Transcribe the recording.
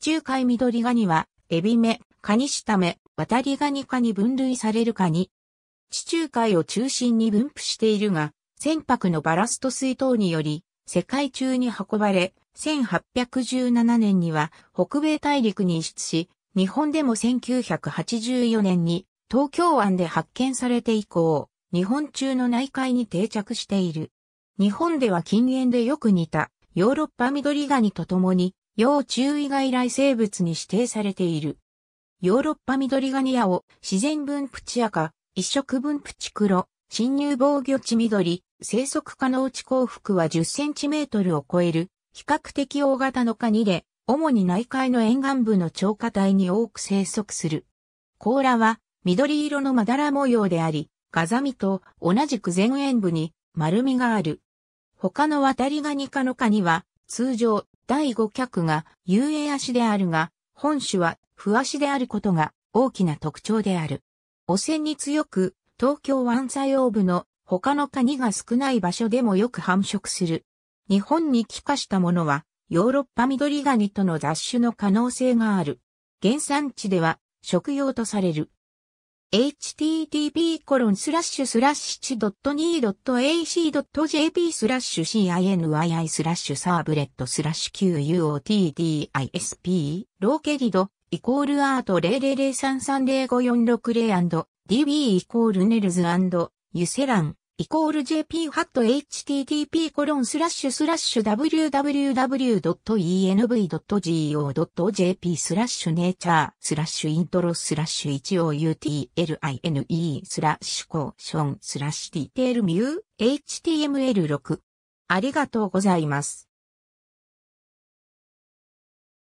地中海緑ガニは、エビ目、カニシタ目、渡りガニ科に分類されるカニ。地中海を中心に分布しているが、船舶のバラスト水等により、世界中に運ばれ、1817年には北米大陸に移出し、日本でも1984年に東京湾で発見されて以降、日本中の内海に定着している。日本では近縁でよく似たヨーロッパ緑ガニと共に要注意外来生物に指定されている。ヨーロッパ緑ガニアを自然分布地赤、一色分布地黒、侵入防御地緑、生息可能地幸福は10センチメートルを超える、比較的大型のカニで、主に内海の沿岸部の超過帯に多く生息する。甲羅は緑色のまだら模様であり、ガザミと同じく前縁部に丸みがある。他の渡りガニ科のカニは通常、第5脚が遊泳足であるが、本種は不足であることが大きな特徴である。汚染に強く、東京湾作用部の他のカニが少ない場所でもよく繁殖する。日本に帰化したものは、ヨーロッパ緑ガニとの雑種の可能性がある。原産地では食用とされる。http://7.2.ac.jp コロンススララッッッシシュュドスラッシュ CINYI スラッシュサーブレットスラッシュ q u t d i s p ローケリドイコールアート000330546レ &DB イコールネルズユセランイコール jp.http ハットコロンスラッシュスラッシュ www.env.go.jp スラッシュネイチャースラッシュイントロスラッシュ一 o u t l i n e スラッシュコーションスラッシュディテールミュー html6 ありがとうございます。